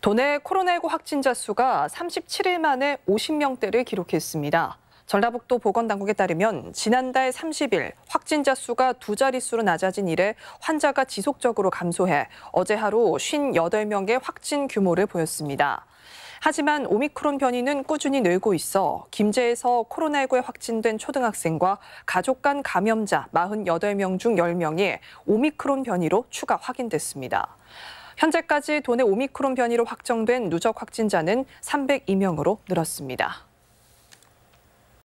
도내 코로나19 확진자 수가 37일 만에 50명대를 기록했습니다. 전라북도 보건당국에 따르면 지난달 30일 확진자 수가 두 자릿수로 낮아진 이래 환자가 지속적으로 감소해 어제 하루 58명의 확진 규모를 보였습니다. 하지만 오미크론 변이는 꾸준히 늘고 있어 김제에서 코로나19에 확진된 초등학생과 가족 간 감염자 48명 중 10명이 오미크론 변이로 추가 확인됐습니다. 현재까지 돈의 오미크론 변이로 확정된 누적 확진자는 302명으로 늘었습니다.